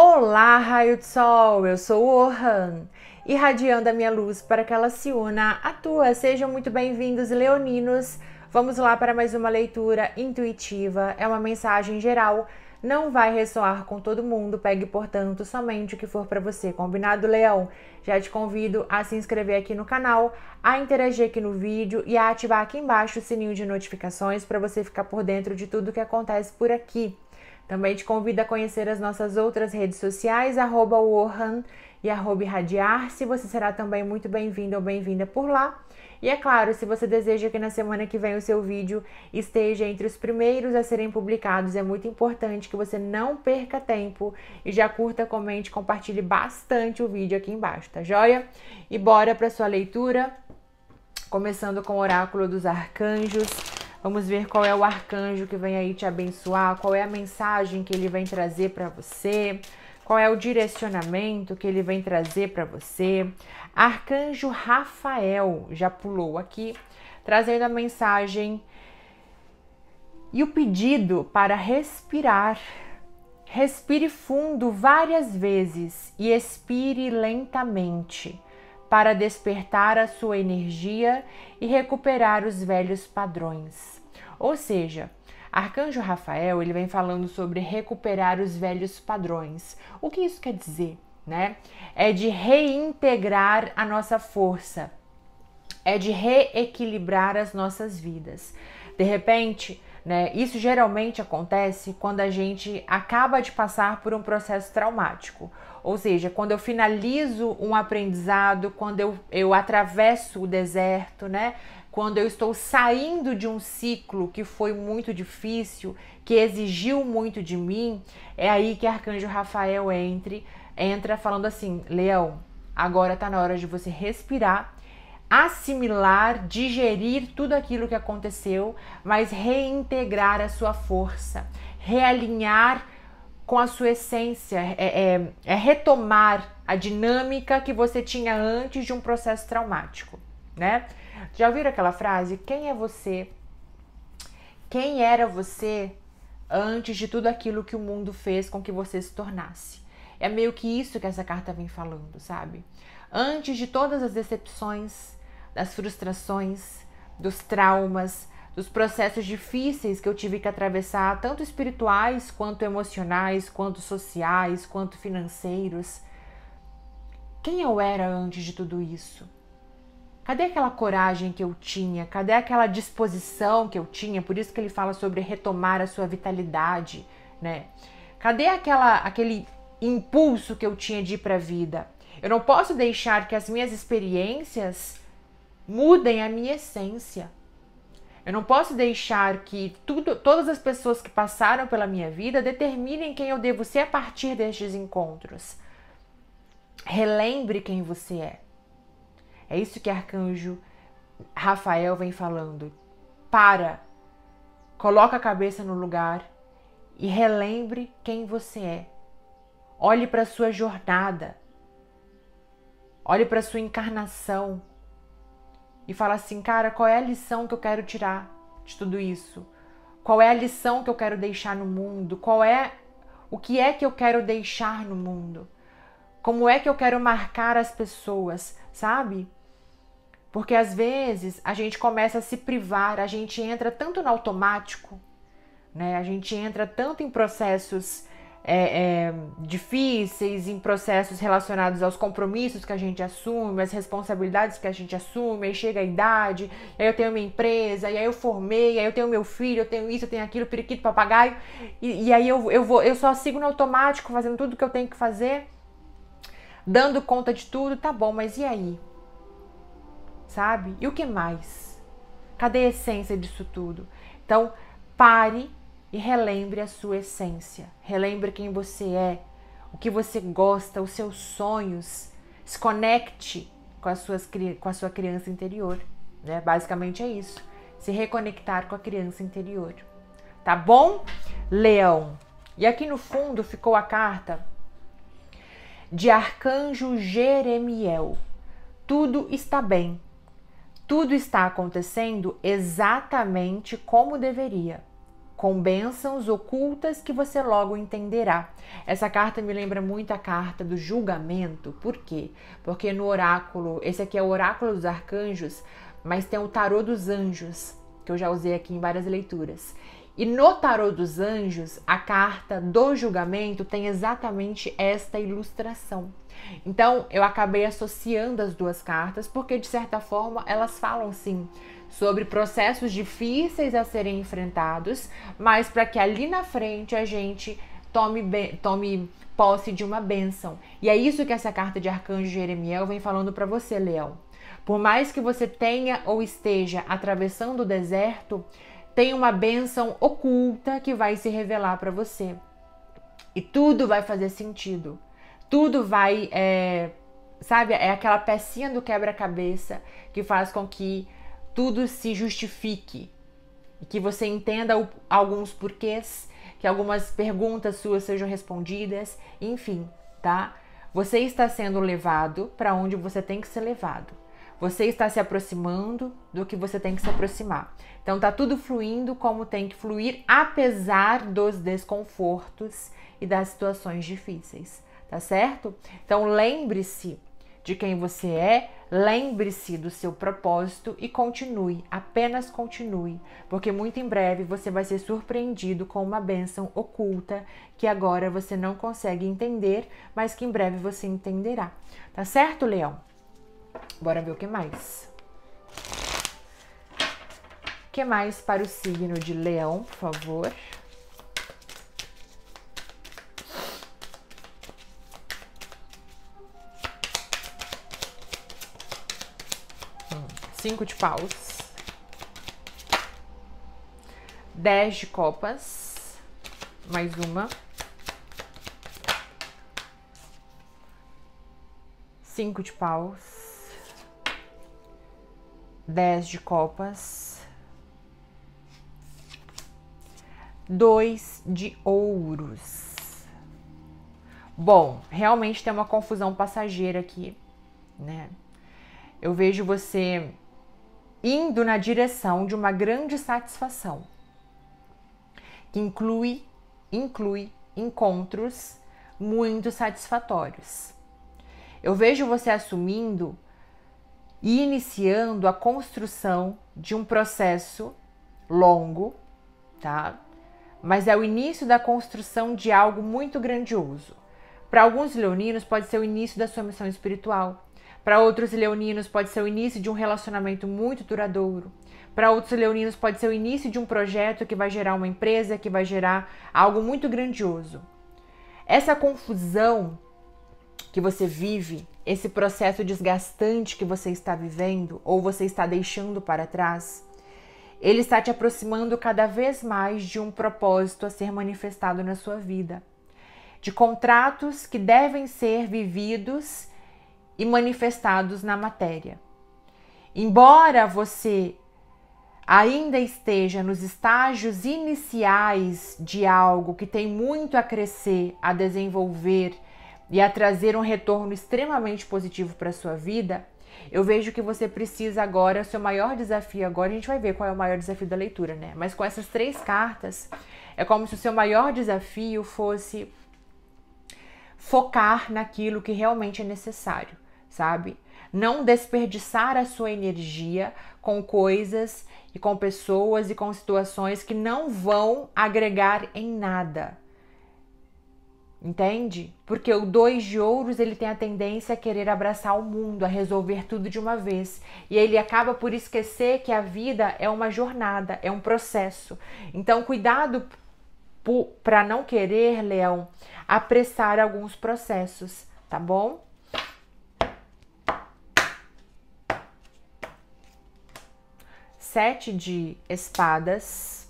Olá, raio de sol, eu sou o Orhan, irradiando a minha luz para que ela se una à tua. Sejam muito bem-vindos, leoninos. Vamos lá para mais uma leitura intuitiva. É uma mensagem geral, não vai ressoar com todo mundo. Pegue, portanto, somente o que for para você. Combinado, leão? Já te convido a se inscrever aqui no canal, a interagir aqui no vídeo e a ativar aqui embaixo o sininho de notificações para você ficar por dentro de tudo que acontece por aqui. Também te convido a conhecer as nossas outras redes sociais, arroba Wuhan e arroba irradiar-se. Você será também muito bem-vindo ou bem-vinda por lá. E é claro, se você deseja que na semana que vem o seu vídeo esteja entre os primeiros a serem publicados, é muito importante que você não perca tempo e já curta, comente, compartilhe bastante o vídeo aqui embaixo, tá joia? E bora para sua leitura, começando com o oráculo dos arcanjos Vamos ver qual é o arcanjo que vem aí te abençoar, qual é a mensagem que ele vem trazer para você, qual é o direcionamento que ele vem trazer para você. Arcanjo Rafael já pulou aqui, trazendo a mensagem e o pedido para respirar. Respire fundo várias vezes e expire lentamente para despertar a sua energia e recuperar os velhos padrões. Ou seja, Arcanjo Rafael ele vem falando sobre recuperar os velhos padrões. O que isso quer dizer, né? É de reintegrar a nossa força, é de reequilibrar as nossas vidas. De repente, né, isso geralmente acontece quando a gente acaba de passar por um processo traumático. Ou seja, quando eu finalizo um aprendizado, quando eu, eu atravesso o deserto, né? quando eu estou saindo de um ciclo que foi muito difícil, que exigiu muito de mim, é aí que Arcanjo Rafael entre, entra falando assim: Leão, agora está na hora de você respirar, assimilar, digerir tudo aquilo que aconteceu, mas reintegrar a sua força, realinhar com a sua essência, é, é, é retomar a dinâmica que você tinha antes de um processo traumático, né? Já ouviram aquela frase? Quem é você? Quem era você antes de tudo aquilo que o mundo fez com que você se tornasse? É meio que isso que essa carta vem falando, sabe? Antes de todas as decepções, das frustrações, dos traumas, dos processos difíceis que eu tive que atravessar, tanto espirituais quanto emocionais, quanto sociais, quanto financeiros. Quem eu era antes de tudo isso? Cadê aquela coragem que eu tinha? Cadê aquela disposição que eu tinha? Por isso que ele fala sobre retomar a sua vitalidade, né? Cadê aquela, aquele impulso que eu tinha de ir para a vida? Eu não posso deixar que as minhas experiências mudem a minha essência. Eu não posso deixar que tudo, todas as pessoas que passaram pela minha vida determinem quem eu devo ser a partir destes encontros. Relembre quem você é. É isso que Arcanjo Rafael vem falando. Para, coloca a cabeça no lugar e relembre quem você é. Olhe para sua jornada. Olhe para sua encarnação e fala assim, cara, qual é a lição que eu quero tirar de tudo isso? Qual é a lição que eu quero deixar no mundo? Qual é o que é que eu quero deixar no mundo? Como é que eu quero marcar as pessoas, sabe? Porque às vezes a gente começa a se privar, a gente entra tanto no automático, né? A gente entra tanto em processos é, é, difíceis, em processos relacionados aos compromissos que a gente assume, as responsabilidades que a gente assume, aí chega a idade, aí eu tenho minha empresa, e aí eu formei, aí eu tenho meu filho, eu tenho isso, eu tenho aquilo, periquito, papagaio, e, e aí eu, eu, vou, eu só sigo no automático, fazendo tudo que eu tenho que fazer, dando conta de tudo, tá bom, mas e aí? sabe? E o que mais? Cadê a essência disso tudo? Então, pare e relembre a sua essência. Relembre quem você é, o que você gosta, os seus sonhos. Se conecte com, as suas, com a sua criança interior. Né? Basicamente é isso. Se reconectar com a criança interior. Tá bom, Leão? E aqui no fundo ficou a carta de Arcanjo Jeremiel. Tudo está bem. Tudo está acontecendo exatamente como deveria, com bênçãos ocultas que você logo entenderá. Essa carta me lembra muito a carta do julgamento. Por quê? Porque no oráculo, esse aqui é o oráculo dos arcanjos, mas tem o tarô dos anjos, que eu já usei aqui em várias leituras. E no tarô dos anjos, a carta do julgamento tem exatamente esta ilustração. Então eu acabei associando as duas cartas porque, de certa forma, elas falam sim sobre processos difíceis a serem enfrentados, mas para que ali na frente a gente tome, tome posse de uma bênção. E é isso que essa carta de Arcanjo Jeremiel vem falando para você, Leão. Por mais que você tenha ou esteja atravessando o deserto, tem uma bênção oculta que vai se revelar para você. E tudo vai fazer sentido tudo vai. É, sabe? É aquela pecinha do quebra-cabeça que faz com que tudo se justifique. Que você entenda o, alguns porquês, que algumas perguntas suas sejam respondidas, enfim, tá? Você está sendo levado para onde você tem que ser levado. Você está se aproximando do que você tem que se aproximar. Então tá tudo fluindo como tem que fluir, apesar dos desconfortos e das situações difíceis tá certo? Então lembre-se de quem você é, lembre-se do seu propósito e continue, apenas continue, porque muito em breve você vai ser surpreendido com uma bênção oculta que agora você não consegue entender, mas que em breve você entenderá. Tá certo, Leão? Bora ver o que mais. O que mais para o signo de Leão, por favor? 5 de paus, 10 de copas, mais uma, 5 de paus, 10 de copas, 2 de ouros. Bom, realmente tem uma confusão passageira aqui, né? Eu vejo você indo na direção de uma grande satisfação, que inclui, inclui encontros muito satisfatórios. Eu vejo você assumindo e iniciando a construção de um processo longo, tá? Mas é o início da construção de algo muito grandioso. Para alguns leoninos, pode ser o início da sua missão espiritual. Para outros leoninos, pode ser o início de um relacionamento muito duradouro. Para outros leoninos, pode ser o início de um projeto que vai gerar uma empresa, que vai gerar algo muito grandioso. Essa confusão que você vive, esse processo desgastante que você está vivendo ou você está deixando para trás, ele está te aproximando cada vez mais de um propósito a ser manifestado na sua vida, de contratos que devem ser vividos e manifestados na matéria. Embora você ainda esteja nos estágios iniciais de algo que tem muito a crescer, a desenvolver e a trazer um retorno extremamente positivo para sua vida, eu vejo que você precisa agora, seu maior desafio agora, a gente vai ver qual é o maior desafio da leitura, né? Mas com essas três cartas, é como se o seu maior desafio fosse focar naquilo que realmente é necessário sabe? Não desperdiçar a sua energia com coisas e com pessoas e com situações que não vão agregar em nada. Entende? Porque o dois de ouros ele tem a tendência a querer abraçar o mundo, a resolver tudo de uma vez. E ele acaba por esquecer que a vida é uma jornada, é um processo. Então, cuidado para não querer, Leão, apressar alguns processos, tá bom? Sete de espadas.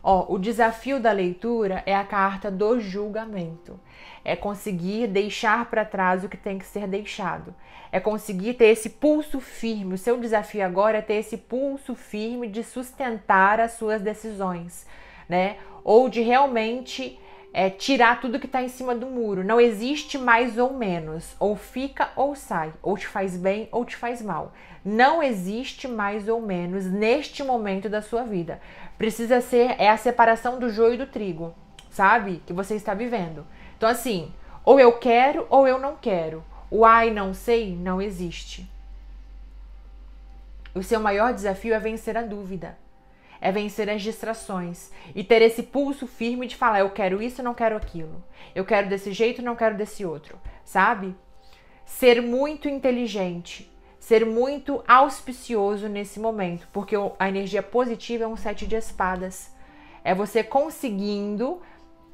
Ó, o desafio da leitura é a carta do julgamento. É conseguir deixar para trás o que tem que ser deixado. É conseguir ter esse pulso firme. O seu desafio agora é ter esse pulso firme de sustentar as suas decisões, né? Ou de realmente é tirar tudo que está em cima do muro. Não existe mais ou menos. Ou fica ou sai. Ou te faz bem ou te faz mal. Não existe mais ou menos neste momento da sua vida. Precisa ser é a separação do joio e do trigo, sabe? Que você está vivendo. Então assim, ou eu quero ou eu não quero. O ai não sei não existe. O seu maior desafio é vencer a dúvida é vencer as distrações e ter esse pulso firme de falar: eu quero isso, não quero aquilo. Eu quero desse jeito, não quero desse outro, sabe? Ser muito inteligente, ser muito auspicioso nesse momento, porque a energia positiva é um sete de espadas. É você conseguindo,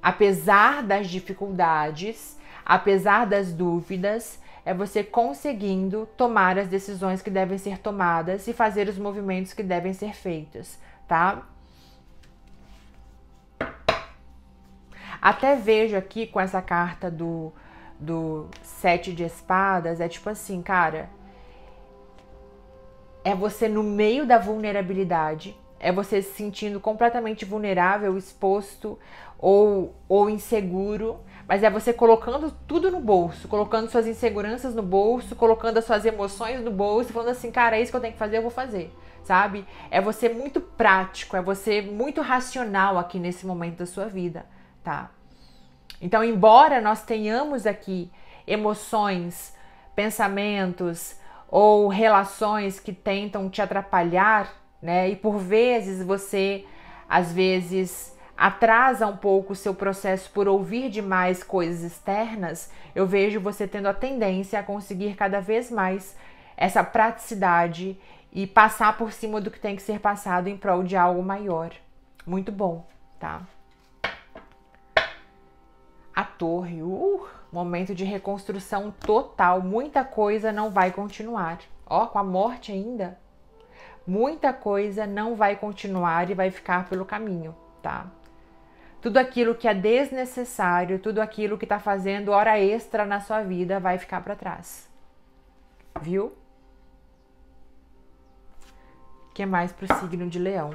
apesar das dificuldades, apesar das dúvidas, é você conseguindo tomar as decisões que devem ser tomadas e fazer os movimentos que devem ser feitos tá? Até vejo aqui com essa carta do, do sete de espadas, é tipo assim, cara, é você no meio da vulnerabilidade, é você se sentindo completamente vulnerável, exposto ou, ou inseguro, mas é você colocando tudo no bolso, colocando suas inseguranças no bolso, colocando as suas emoções no bolso, falando assim, cara, é isso que eu tenho que fazer, eu vou fazer sabe? É você muito prático, é você muito racional aqui nesse momento da sua vida, tá? Então, embora nós tenhamos aqui emoções, pensamentos ou relações que tentam te atrapalhar, né? E por vezes você, às vezes, atrasa um pouco o seu processo por ouvir demais coisas externas, eu vejo você tendo a tendência a conseguir cada vez mais essa praticidade e passar por cima do que tem que ser passado em prol de algo maior. Muito bom, tá? A torre, uh, momento de reconstrução total, muita coisa não vai continuar. Ó, com a morte ainda, muita coisa não vai continuar e vai ficar pelo caminho, tá? Tudo aquilo que é desnecessário, tudo aquilo que tá fazendo hora extra na sua vida vai ficar para trás. Viu? que é mais para o signo de Leão.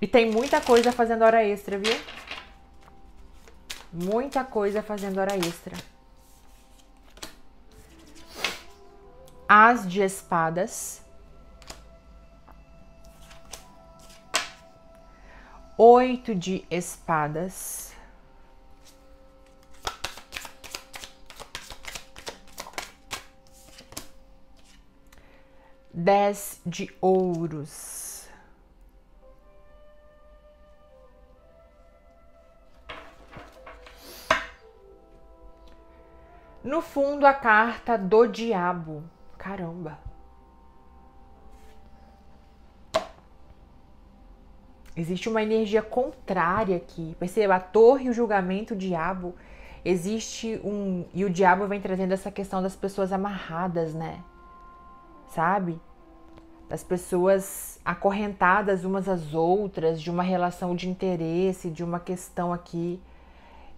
E tem muita coisa fazendo hora extra, viu? Muita coisa fazendo hora extra. As de espadas. Oito de espadas. dez de ouros. No fundo, a carta do diabo. Caramba. Existe uma energia contrária aqui. Perceba, a torre, o julgamento, o diabo. Existe um. E o diabo vem trazendo essa questão das pessoas amarradas, né? Sabe? das pessoas acorrentadas umas às outras, de uma relação de interesse, de uma questão aqui.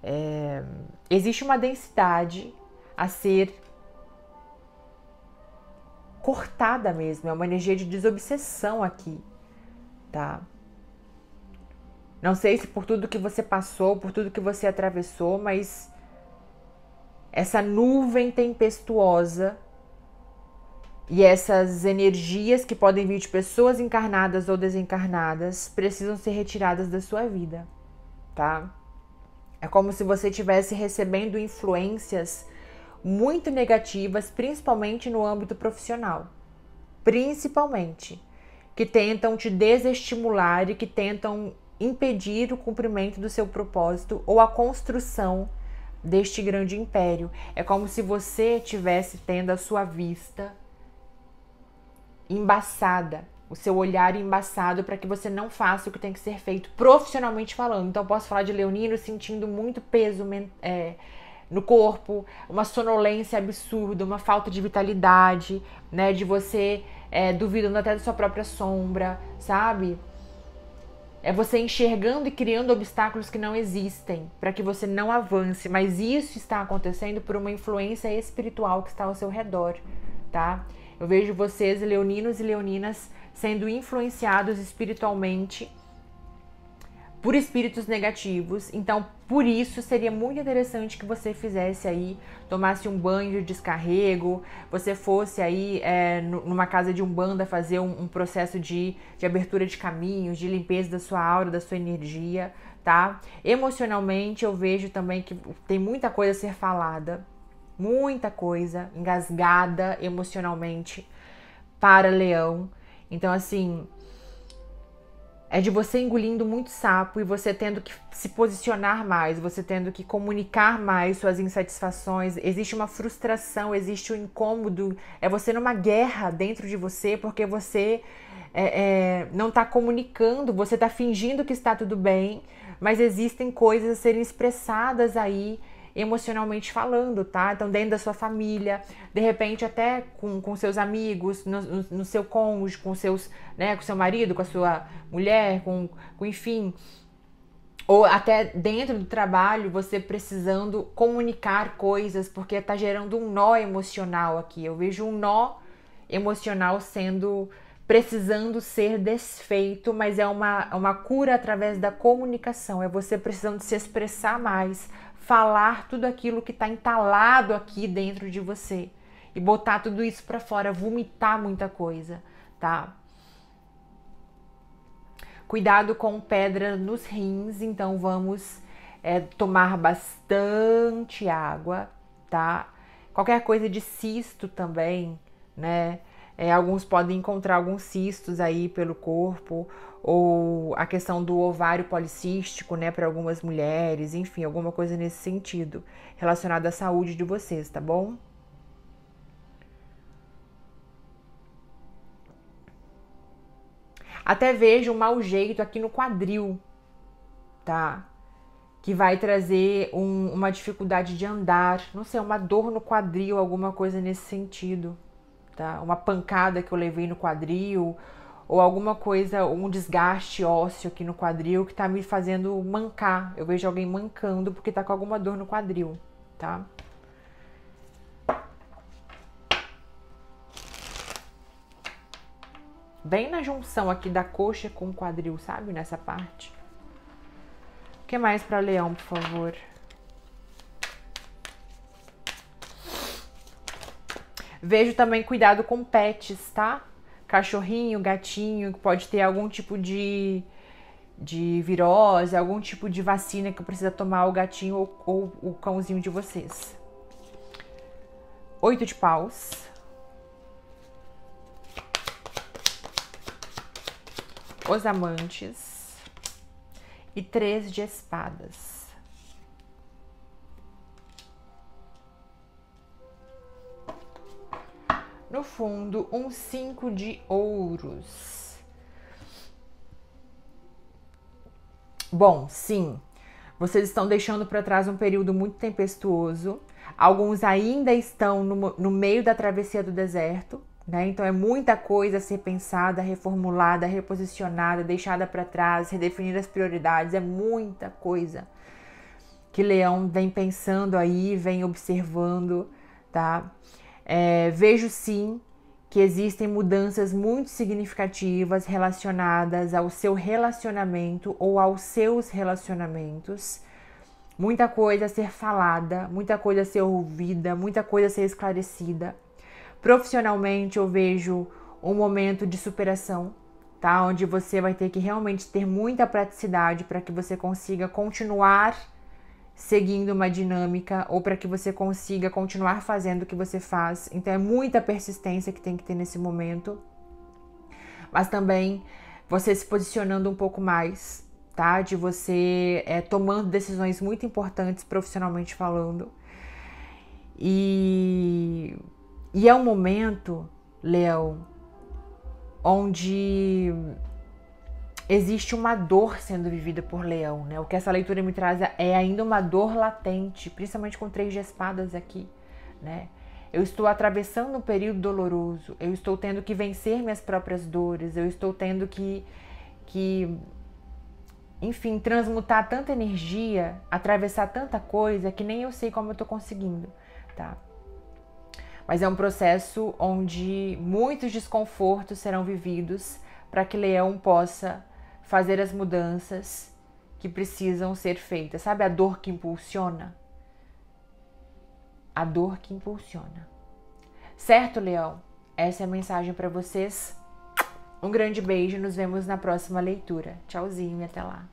É, existe uma densidade a ser cortada mesmo, é uma energia de desobsessão aqui, tá? Não sei se por tudo que você passou, por tudo que você atravessou, mas essa nuvem tempestuosa e essas energias que podem vir de pessoas encarnadas ou desencarnadas precisam ser retiradas da sua vida, tá? É como se você estivesse recebendo influências muito negativas, principalmente no âmbito profissional. Principalmente. Que tentam te desestimular e que tentam impedir o cumprimento do seu propósito ou a construção deste grande império. É como se você tivesse tendo a sua vista embaçada, o seu olhar embaçado para que você não faça o que tem que ser feito profissionalmente falando. Então, posso falar de Leonino sentindo muito peso é, no corpo, uma sonolência absurda, uma falta de vitalidade, né? De você é, duvidando até da sua própria sombra, sabe? É você enxergando e criando obstáculos que não existem para que você não avance. Mas isso está acontecendo por uma influência espiritual que está ao seu redor, tá? Eu vejo vocês, leoninos e leoninas, sendo influenciados espiritualmente por espíritos negativos. Então, por isso seria muito interessante que você fizesse aí, tomasse um banho de descarrego, você fosse aí é, numa casa de umbanda fazer um, um, processo de, de abertura de caminhos, de limpeza da sua aura, da sua energia, tá? Emocionalmente, eu vejo também que tem muita coisa a ser falada muita coisa, engasgada emocionalmente para leão. Então, assim, é de você engolindo muito sapo e você tendo que se posicionar mais, você tendo que comunicar mais suas insatisfações. Existe uma frustração, existe um incômodo. É você numa guerra dentro de você porque você é, é, não está comunicando, você está fingindo que está tudo bem, mas existem coisas a serem expressadas aí emocionalmente falando, tá? Então, dentro da sua família, de repente até com, com seus amigos, no, no, no seu cônjuge, com seus, né, com seu marido, com a sua mulher, com, com enfim, ou até dentro do trabalho você precisando comunicar coisas porque está gerando um nó emocional aqui. Eu vejo um nó emocional sendo precisando ser desfeito, mas é uma, uma cura através da comunicação. É você precisando se expressar mais, falar tudo aquilo que está entalado aqui dentro de você e botar tudo isso para fora, vomitar muita coisa, tá? Cuidado com pedra nos rins, então vamos é, tomar bastante água, tá? Qualquer coisa de cisto também, né? É, alguns podem encontrar alguns cistos aí pelo corpo, ou a questão do ovário policístico, né, para algumas mulheres, enfim, alguma coisa nesse sentido, relacionada à saúde de vocês, tá bom? Até vejo um mau jeito aqui no quadril, tá? Que vai trazer um, uma dificuldade de andar, não sei, uma dor no quadril, alguma coisa nesse sentido tá? Uma pancada que eu levei no quadril ou alguma coisa, um desgaste ósseo aqui no quadril que tá me fazendo mancar. Eu vejo alguém mancando porque tá com alguma dor no quadril, tá? Bem na junção aqui da coxa com o quadril, sabe? Nessa parte. O que mais para leão, por favor? Vejo também cuidado com pets, tá? Cachorrinho, gatinho, que pode ter algum tipo de, de virose, algum tipo de vacina que precisa tomar o gatinho ou, ou o cãozinho de vocês. Oito de paus. Os Amantes e Três de Espadas. No fundo, um cinco de ouros. Bom, sim, vocês estão deixando para trás um período muito tempestuoso. Alguns ainda estão no, no meio da travessia do deserto, né? Então é muita coisa a ser pensada, reformulada, reposicionada, deixada para trás, redefinir as prioridades, é muita coisa que Leão vem pensando aí, vem observando, tá? É, vejo sim que existem mudanças muito significativas relacionadas ao seu relacionamento ou aos seus relacionamentos. Muita coisa a ser falada, muita coisa a ser ouvida, muita coisa a ser esclarecida. Profissionalmente, eu vejo um momento de superação, tá? Onde você vai ter que realmente ter muita praticidade para que você consiga continuar seguindo uma dinâmica ou para que você consiga continuar fazendo o que você faz. Então é muita persistência que tem que ter nesse momento. Mas também você se posicionando um pouco mais, tá? De você é, tomando decisões muito importantes profissionalmente falando. E, e é um momento, Leão, onde existe uma dor sendo vivida por Leão, né? O que essa leitura me traz é ainda uma dor latente, principalmente com três de espadas aqui, né? Eu estou atravessando um período doloroso, eu estou tendo que vencer minhas próprias dores, eu estou tendo que, que enfim, transmutar tanta energia, atravessar tanta coisa que nem eu sei como eu estou conseguindo, tá? Mas é um processo onde muitos desconfortos serão vividos para que Leão possa fazer as mudanças que precisam ser feitas. Sabe a dor que impulsiona? A dor que impulsiona. Certo, Leão? Essa é a mensagem para vocês. Um grande beijo, nos vemos na próxima leitura. Tchauzinho e até lá.